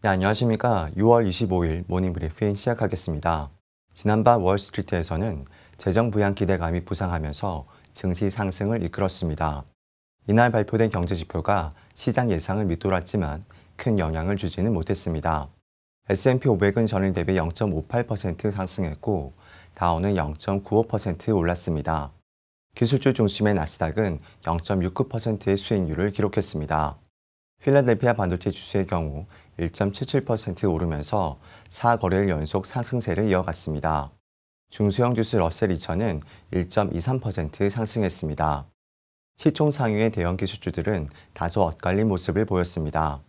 네, 안녕하십니까. 6월 25일 모닝 브리핑 시작하겠습니다. 지난밤 월스트리트에서는 재정 부양 기대감이 부상하면서 증시 상승을 이끌었습니다. 이날 발표된 경제 지표가 시장 예상을 밑돌았지만 큰 영향을 주지는 못했습니다. S&P 500은 전일 대비 0.58% 상승했고 다운은0.95% 올랐습니다. 기술주 중심의 나스닥은 0.69%의 수익률을 기록했습니다. 필라델피아 반도체 주수의 경우 1.77% 오르면서 4거래일 연속 상승세를 이어갔습니다. 중소형 주스 러셀 2000은 1.23% 상승했습니다. 시총 상위의 대형 기술주들은 다소 엇갈린 모습을 보였습니다.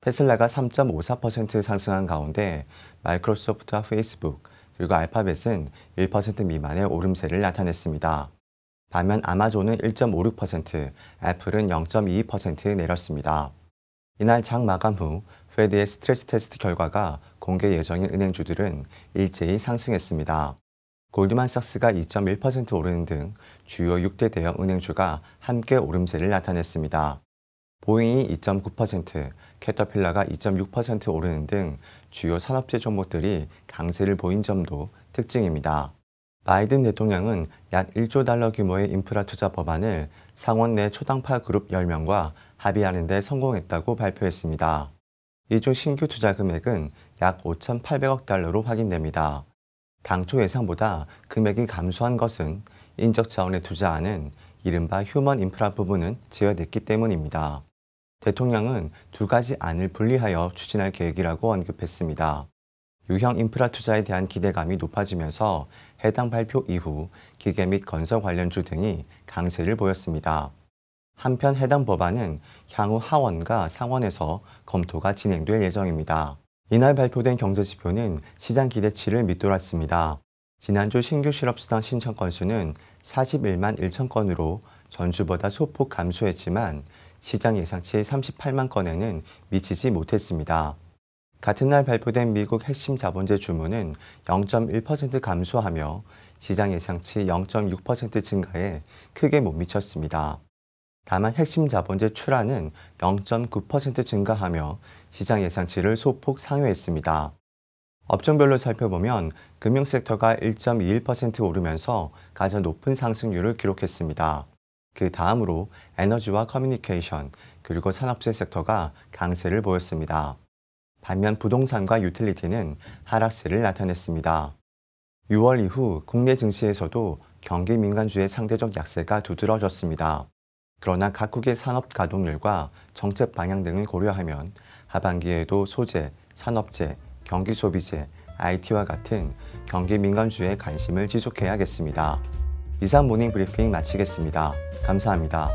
테슬라가 3.54% 상승한 가운데 마이크로소프트와 페이스북, 그리고 알파벳은 1% 미만의 오름세를 나타냈습니다. 반면 아마존은 1.56%, 애플은 0.22% 내렸습니다. 이날 장 마감 후 페드의 스트레스 테스트 결과가 공개 예정인 은행주들은 일제히 상승했습니다. 골드만삭스가 2.1% 오르는 등 주요 6대 대형 은행주가 함께 오름세를 나타냈습니다. 보잉이 2.9%, 캐터필라가 2.6% 오르는 등 주요 산업재 종목들이 강세를 보인 점도 특징입니다. 바이든 대통령은 약 1조 달러 규모의 인프라 투자 법안을 상원 내 초당파 그룹 10명과 합의하는 데 성공했다고 발표했습니다. 이조 신규 투자 금액은 약 5,800억 달러로 확인됩니다. 당초 예상보다 금액이 감소한 것은 인적 자원에 투자하는 이른바 휴먼 인프라 부분은 제외됐기 때문입니다. 대통령은 두 가지 안을 분리하여 추진할 계획이라고 언급했습니다. 유형 인프라 투자에 대한 기대감이 높아지면서 해당 발표 이후 기계 및 건설 관련주 등이 강세를 보였습니다. 한편 해당 법안은 향후 하원과 상원에서 검토가 진행될 예정입니다. 이날 발표된 경제지표는 시장 기대치를 밑돌았습니다. 지난주 신규 실업수당 신청 건수는 41만 1천 건으로 전주보다 소폭 감소했지만 시장 예상치 의 38만 건에는 미치지 못했습니다. 같은 날 발표된 미국 핵심 자본재 주문은 0.1% 감소하며 시장 예상치 0.6% 증가에 크게 못 미쳤습니다. 다만 핵심 자본재 출하는 0.9% 증가하며 시장 예상치를 소폭 상회했습니다. 업종별로 살펴보면 금융 섹터가 1.21% 오르면서 가장 높은 상승률을 기록했습니다. 그 다음으로 에너지와 커뮤니케이션, 그리고 산업재 섹터가 강세를 보였습니다. 반면 부동산과 유틸리티는 하락세를 나타냈습니다. 6월 이후 국내 증시에서도 경기 민간주의 상대적 약세가 두드러졌습니다. 그러나 각국의 산업 가동률과 정책 방향 등을 고려하면 하반기에도 소재, 산업재, 경기 소비재, IT와 같은 경기 민간주에 관심을 지속해야겠습니다. 이상 모닝 브리핑 마치겠습니다. 감사합니다.